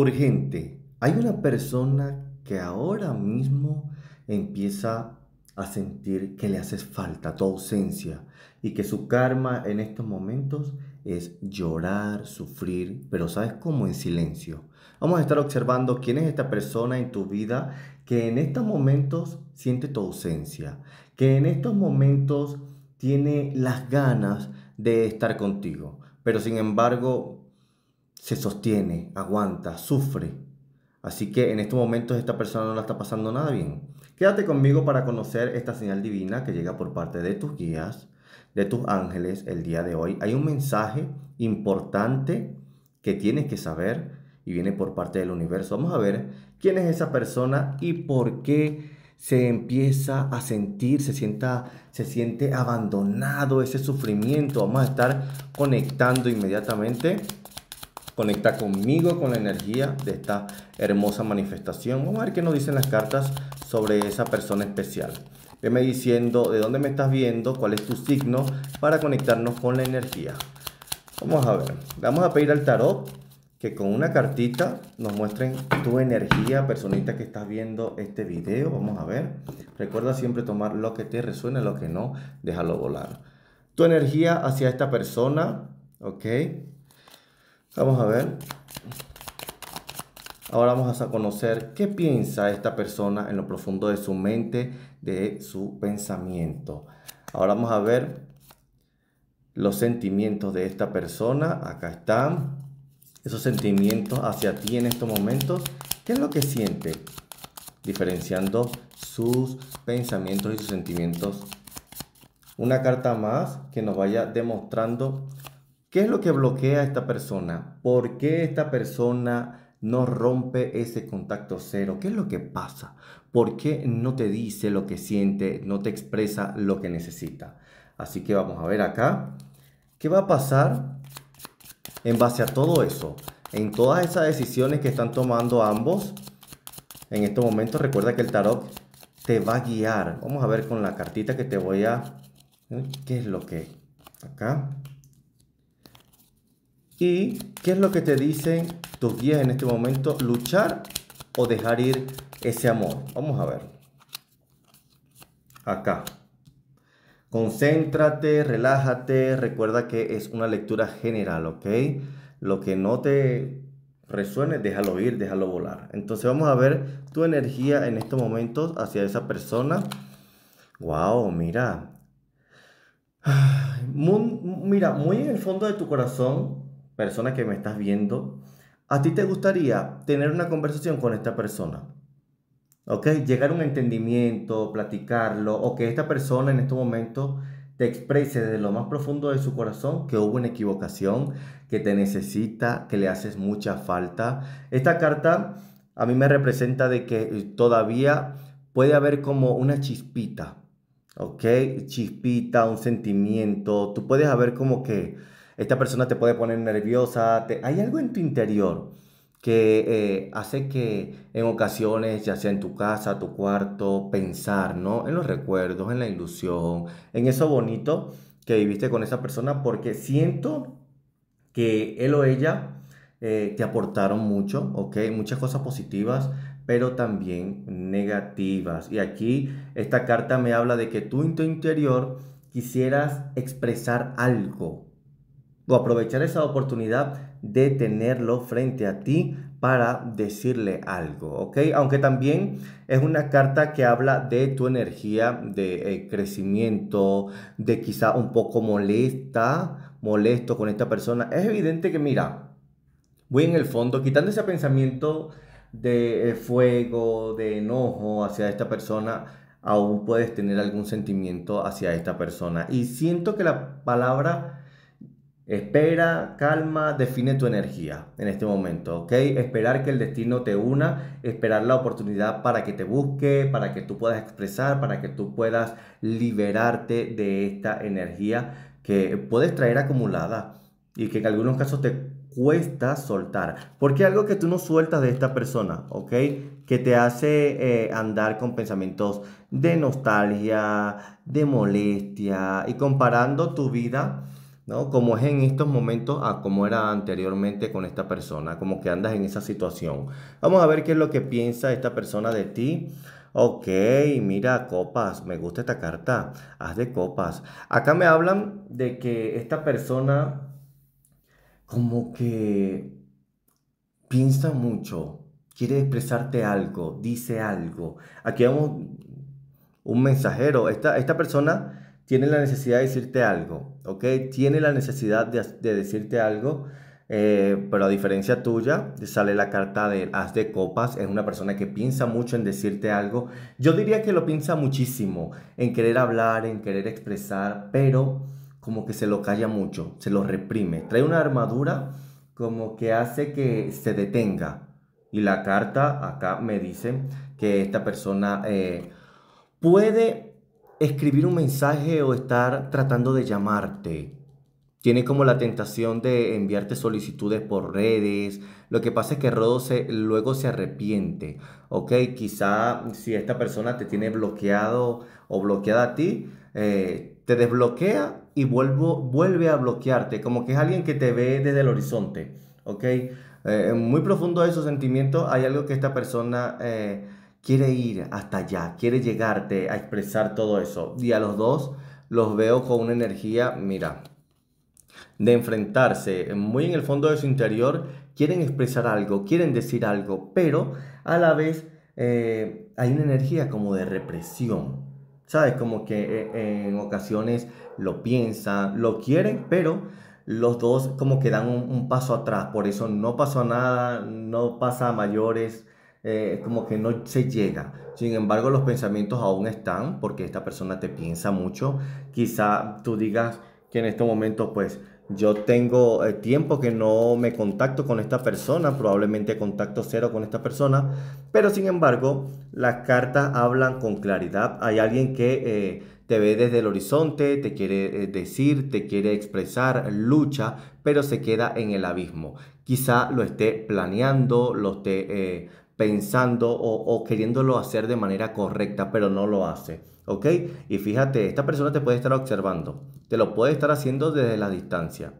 Urgente. Hay una persona que ahora mismo empieza a sentir que le haces falta tu ausencia y que su karma en estos momentos es llorar, sufrir, pero sabes cómo en silencio. Vamos a estar observando quién es esta persona en tu vida que en estos momentos siente tu ausencia, que en estos momentos tiene las ganas de estar contigo, pero sin embargo se sostiene, aguanta, sufre. Así que en estos momentos esta persona no la está pasando nada bien. Quédate conmigo para conocer esta señal divina que llega por parte de tus guías, de tus ángeles el día de hoy. Hay un mensaje importante que tienes que saber y viene por parte del universo. Vamos a ver quién es esa persona y por qué se empieza a sentir, se, sienta, se siente abandonado ese sufrimiento. Vamos a estar conectando inmediatamente Conecta conmigo con la energía de esta hermosa manifestación. Vamos a ver qué nos dicen las cartas sobre esa persona especial. Veme diciendo de dónde me estás viendo, cuál es tu signo para conectarnos con la energía. Vamos a ver. Vamos a pedir al tarot que con una cartita nos muestren tu energía, personita que estás viendo este video. Vamos a ver. Recuerda siempre tomar lo que te resuena, lo que no, déjalo volar. Tu energía hacia esta persona, ¿ok? Vamos a ver. Ahora vamos a conocer qué piensa esta persona en lo profundo de su mente, de su pensamiento. Ahora vamos a ver los sentimientos de esta persona. Acá están esos sentimientos hacia ti en estos momentos. ¿Qué es lo que siente? Diferenciando sus pensamientos y sus sentimientos. Una carta más que nos vaya demostrando ¿Qué es lo que bloquea a esta persona? ¿Por qué esta persona no rompe ese contacto cero? ¿Qué es lo que pasa? ¿Por qué no te dice lo que siente, no te expresa lo que necesita? Así que vamos a ver acá qué va a pasar en base a todo eso, en todas esas decisiones que están tomando ambos. En este momento recuerda que el tarot te va a guiar. Vamos a ver con la cartita que te voy a... ¿eh? ¿Qué es lo que? Acá. ¿Y qué es lo que te dicen tus guías en este momento? ¿Luchar o dejar ir ese amor? Vamos a ver. Acá. Concéntrate, relájate, recuerda que es una lectura general, ¿ok? Lo que no te resuene, déjalo ir, déjalo volar. Entonces vamos a ver tu energía en estos momentos hacia esa persona. ¡Wow! Mira. mira, muy en el fondo de tu corazón persona que me estás viendo, a ti te gustaría tener una conversación con esta persona. ¿Ok? Llegar a un entendimiento, platicarlo, o que esta persona en este momento te exprese desde lo más profundo de su corazón que hubo una equivocación, que te necesita, que le haces mucha falta. Esta carta a mí me representa de que eh, todavía puede haber como una chispita, ¿ok? Chispita, un sentimiento. Tú puedes haber como que esta persona te puede poner nerviosa, te... hay algo en tu interior que eh, hace que en ocasiones, ya sea en tu casa, tu cuarto, pensar, ¿no? En los recuerdos, en la ilusión, en eso bonito que viviste con esa persona, porque siento que él o ella eh, te aportaron mucho, okay Muchas cosas positivas, pero también negativas. Y aquí esta carta me habla de que tú en tu interior quisieras expresar algo, o aprovechar esa oportunidad de tenerlo frente a ti para decirle algo, ¿ok? Aunque también es una carta que habla de tu energía, de eh, crecimiento, de quizá un poco molesta, molesto con esta persona. Es evidente que mira, voy en el fondo, quitando ese pensamiento de eh, fuego, de enojo hacia esta persona, aún puedes tener algún sentimiento hacia esta persona. Y siento que la palabra Espera, calma, define tu energía en este momento, ¿ok? Esperar que el destino te una, esperar la oportunidad para que te busque, para que tú puedas expresar, para que tú puedas liberarte de esta energía que puedes traer acumulada y que en algunos casos te cuesta soltar. Porque algo que tú no sueltas de esta persona, ¿ok? Que te hace eh, andar con pensamientos de nostalgia, de molestia y comparando tu vida ¿no? Como es en estos momentos a como era anteriormente con esta persona, como que andas en esa situación. Vamos a ver qué es lo que piensa esta persona de ti. Ok, mira, copas, me gusta esta carta, haz de copas. Acá me hablan de que esta persona como que piensa mucho, quiere expresarte algo, dice algo. Aquí vemos un mensajero, esta persona tiene la necesidad de decirte algo, ¿ok? Tiene la necesidad de, decirte algo, eh, pero a diferencia tuya, sale la carta de haz de copas, es una persona que piensa mucho en decirte algo. Yo diría que lo piensa muchísimo, en querer hablar, en querer expresar, pero como que se lo calla mucho, se lo reprime. Trae una armadura como que hace que se detenga. Y la carta acá me dice que esta persona eh, puede escribir un mensaje o estar tratando de llamarte. Tiene como la tentación de enviarte solicitudes por redes. Lo que pasa es que Rodo luego se arrepiente. Ok, quizá si esta persona te tiene bloqueado o bloqueada a ti, eh, te desbloquea y vuelvo, vuelve a bloquearte. Como que es alguien que te ve desde el horizonte. Ok, eh, muy profundo de esos sentimientos hay algo que esta persona... Eh, quiere ir hasta allá, quiere llegarte a expresar todo eso. Y a los dos los veo con una energía, mira, de enfrentarse. Muy en el fondo de su interior quieren expresar algo, quieren decir algo, pero a la vez eh, hay una energía como de represión. ¿Sabes? Como que eh, eh, en ocasiones lo piensan, lo quieren, pero los dos como que dan un, un paso atrás. Por eso no pasó nada, no pasa a mayores eh, como que no se llega. Sin embargo, los pensamientos aún están porque esta persona te piensa mucho. Quizá tú digas que en este momento, pues, yo tengo eh, tiempo que no me contacto con esta persona, probablemente contacto cero con esta persona, pero sin embargo, las cartas hablan con claridad. Hay alguien que... Eh, te ve desde el horizonte, te quiere decir, te quiere expresar, lucha, pero se queda en el abismo. Quizá lo esté planeando, lo esté, pensando o, queriéndolo hacer de manera correcta, pero no lo hace. ¿Ok? Y fíjate, esta persona te puede estar observando, te lo puede estar haciendo desde la distancia.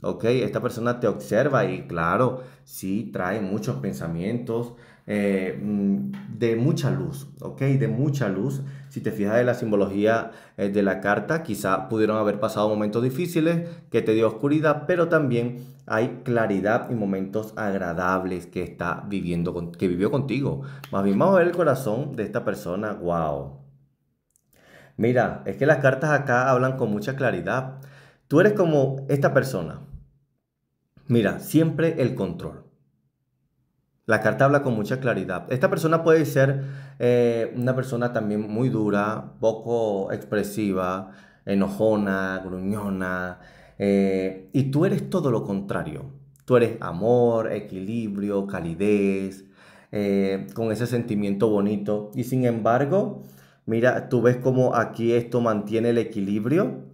¿Ok? Esta persona te observa y claro, sí, trae muchos pensamientos eh, mm, de mucha luz, ¿ok? De mucha luz. Si te fijas en la simbología eh, de la carta, quizá pudieron haber pasado momentos difíciles que te dio oscuridad, pero también hay claridad y momentos agradables que está viviendo, que vivió contigo. Más bien, vamos a ver el corazón de esta persona. ¡Wow! Mira, es que las cartas acá hablan con mucha claridad. Tú eres como esta persona. Mira, siempre el control. La carta habla con mucha claridad. Esta persona puede ser eh, una persona también muy dura, poco expresiva, enojona, gruñona, eh, y tú eres todo lo contrario. Tú eres amor, equilibrio, calidez, eh, con ese sentimiento bonito. Y sin embargo, mira, tú ves cómo aquí esto mantiene el equilibrio,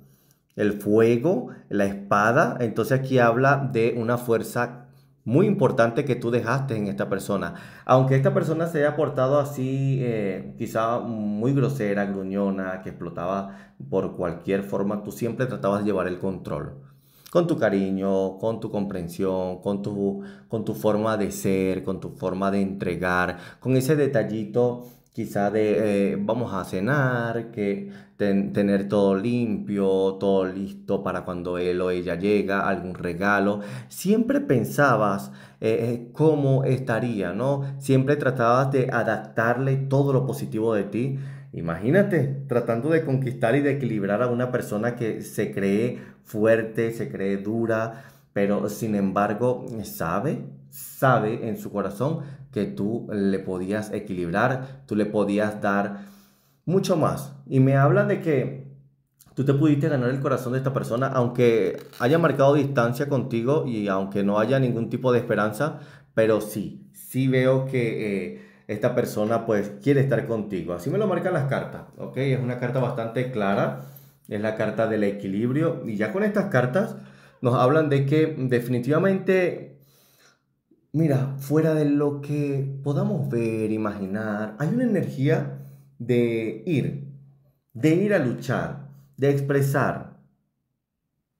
el fuego, la espada. Entonces aquí habla de una fuerza muy importante que tú dejaste en esta persona. Aunque esta persona se haya portado así, eh, quizá muy grosera, gruñona, que explotaba por cualquier forma, tú siempre tratabas de llevar el control. Con tu cariño, con tu comprensión, con tu, con tu forma de ser, con tu forma de entregar, con ese detallito quizá de eh, vamos a cenar, que tener todo limpio, todo listo para cuando él o ella llega, algún regalo. Siempre pensabas eh, eh, cómo estaría, ¿no? Siempre tratabas de adaptarle todo lo positivo de ti. Imagínate, tratando de conquistar y de equilibrar a una persona que se cree fuerte, se cree dura, pero sin embargo sabe, sabe en su corazón que tú le podías equilibrar, tú le podías dar mucho más. Y me hablan de que tú te pudiste ganar el corazón de esta persona, aunque haya marcado distancia contigo y aunque no haya ningún tipo de esperanza, pero sí, sí veo que... Eh, esta persona pues quiere estar contigo. Así me lo marcan las cartas, ¿ok? Es una carta bastante clara, es la carta del equilibrio y ya con estas cartas nos hablan de que definitivamente mira, fuera de lo que podamos ver, imaginar, hay una energía de ir, de ir a luchar, de expresar,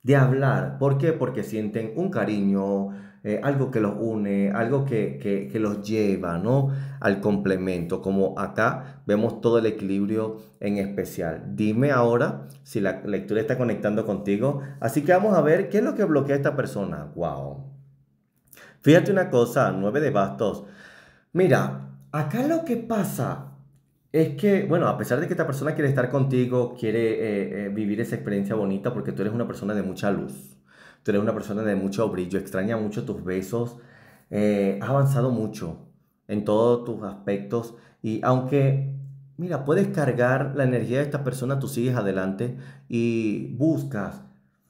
de hablar. ¿Por qué? Porque sienten un cariño, eh, algo que los une, algo que, que, los lleva, ¿no? Al complemento, como acá vemos todo el equilibrio en especial. Dime ahora si la lectura está conectando contigo. Así que vamos a ver qué es lo que bloquea esta persona. ¡Wow! Fíjate una cosa, nueve de bastos. Mira, acá lo que pasa es que, bueno, a pesar de que esta persona quiere estar contigo, quiere eh, eh, vivir esa experiencia bonita porque tú eres una persona de mucha luz, tú eres una persona de mucho brillo, extraña mucho tus besos, eh, ha avanzado mucho en todos tus aspectos y aunque, mira, puedes cargar la energía de esta persona, tú sigues adelante y buscas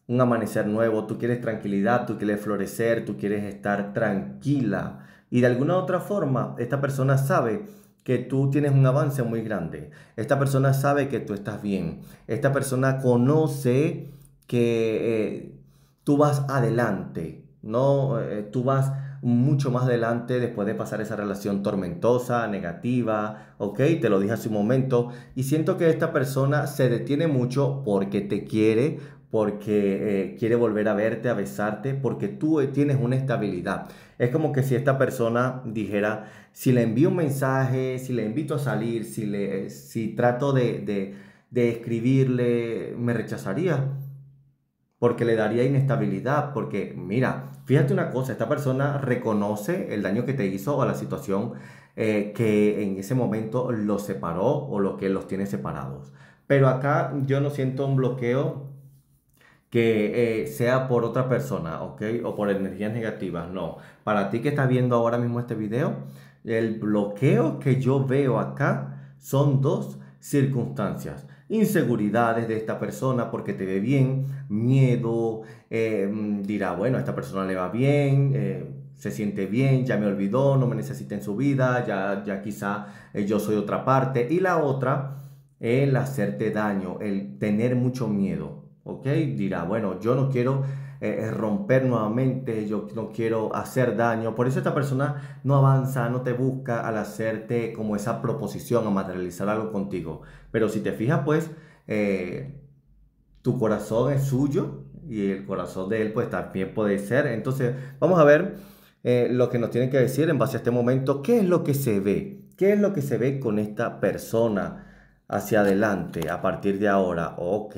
un amanecer nuevo, tú quieres tranquilidad, tú quieres florecer, tú quieres estar tranquila. Y de alguna otra forma, esta persona sabe que tú tienes un avance muy grande. Esta persona sabe que tú estás bien. Esta persona conoce que eh, tú vas adelante, ¿no? Eh, tú vas mucho más adelante después de pasar esa relación tormentosa, negativa, ¿ok? Te lo dije hace un momento. Y siento que esta persona se detiene mucho porque te quiere, porque eh, quiere volver a verte, a besarte, porque tú tienes una estabilidad. Es como que si esta persona dijera, si le envío un mensaje, si le invito a salir, si, le, si trato de, de, de escribirle, me rechazaría, porque le daría inestabilidad, porque mira, fíjate una cosa, esta persona reconoce el daño que te hizo o la situación eh, que en ese momento los separó o lo que los tiene separados. Pero acá yo no siento un bloqueo que eh, sea por otra persona, ¿ok? O por energías negativas, no. Para ti que estás viendo ahora mismo este video, el bloqueo que yo veo acá son dos circunstancias. Inseguridades de esta persona porque te ve bien, miedo, eh, mm, dirá, bueno, a esta persona le va bien, eh, se siente bien, ya me olvidó, no me necesita en su vida, ya, ya quizá yo soy otra parte. Y la otra, el hacerte daño, el tener mucho miedo. ¿ok? Dirá, bueno, yo no quiero eh, eh, romper nuevamente, yo no quiero hacer daño. Por eso esta persona no avanza, no te busca al hacerte como esa proposición a materializar algo contigo. Pero si te fijas, pues, eh, tu corazón es suyo y el corazón de él, pues, también puede ser. Entonces, vamos a ver lo que nos tiene que decir en base a este momento. ¿Qué es lo que se ve? ¿Qué es lo que se ve con esta persona? hacia adelante a partir de ahora. Ok.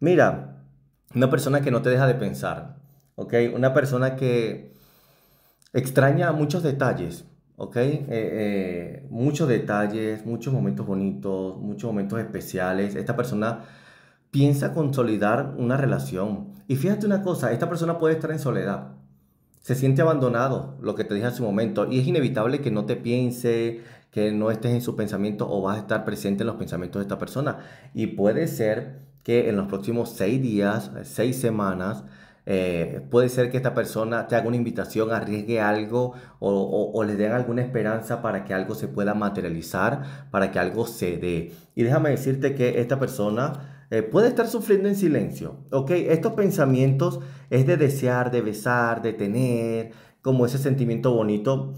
Mira, una persona que no te deja de pensar, ¿ok? Una persona que extraña muchos detalles, ¿ok? Eh, eh, muchos detalles, muchos momentos bonitos, muchos momentos especiales. Esta persona piensa consolidar una relación. Y fíjate una cosa, esta persona puede estar en soledad. Se siente abandonado, lo que te dije hace un momento, y es inevitable que no te piense, que no estés en su pensamiento o vas a estar presente en los pensamientos de esta persona. Y puede ser que en los próximos seis días, seis semanas, eh, puede ser que esta persona te haga una invitación, arriesgue algo o, o, le den alguna esperanza para que algo se pueda materializar, para que algo se dé. Y déjame decirte que esta persona eh, puede estar sufriendo en silencio, ¿ok? Estos pensamientos es de desear, de besar, de tener, como ese sentimiento bonito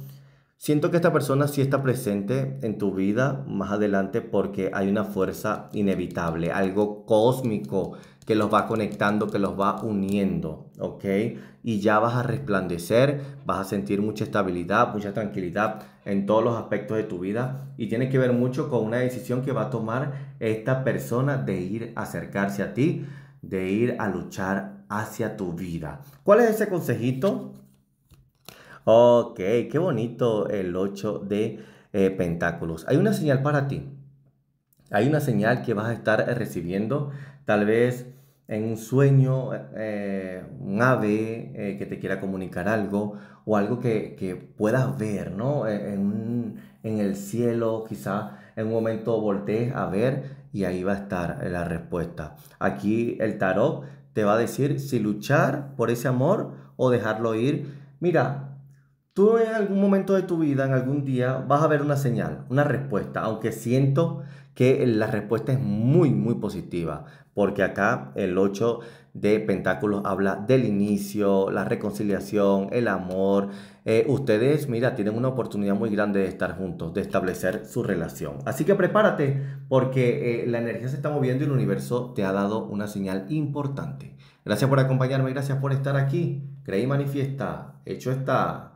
Siento que esta persona sí está presente en tu vida más adelante porque hay una fuerza inevitable, algo cósmico que los va conectando, que los va uniendo, ¿ok? Y ya vas a resplandecer, vas a sentir mucha estabilidad, mucha tranquilidad en todos los aspectos de tu vida y tiene que ver mucho con una decisión que va a tomar esta persona de ir a acercarse a ti, de ir a luchar hacia tu vida. ¿Cuál es ese consejito Ok, qué bonito el 8 de eh, Pentáculos. Hay una señal para ti. Hay una señal que vas a estar eh, recibiendo, tal vez en un sueño, eh, un ave que te quiera comunicar algo o algo que, puedas ver, ¿no? E, en, en el cielo, quizá en un momento voltees a ver y ahí va a estar la respuesta. Aquí el tarot te va a decir si luchar por ese amor o dejarlo ir. Mira, Tú en algún momento de tu vida, en algún día, vas a ver una señal, una respuesta, aunque siento que la respuesta es muy, muy positiva, porque acá el 8 de Pentáculos habla del inicio, la reconciliación, el amor. Eh, ustedes, mira, tienen una oportunidad muy grande de estar juntos, de establecer su relación. Así que prepárate porque eh, la energía se está moviendo y el universo te ha dado una señal importante. Gracias por acompañarme, gracias por estar aquí. Creí manifiesta, hecho está.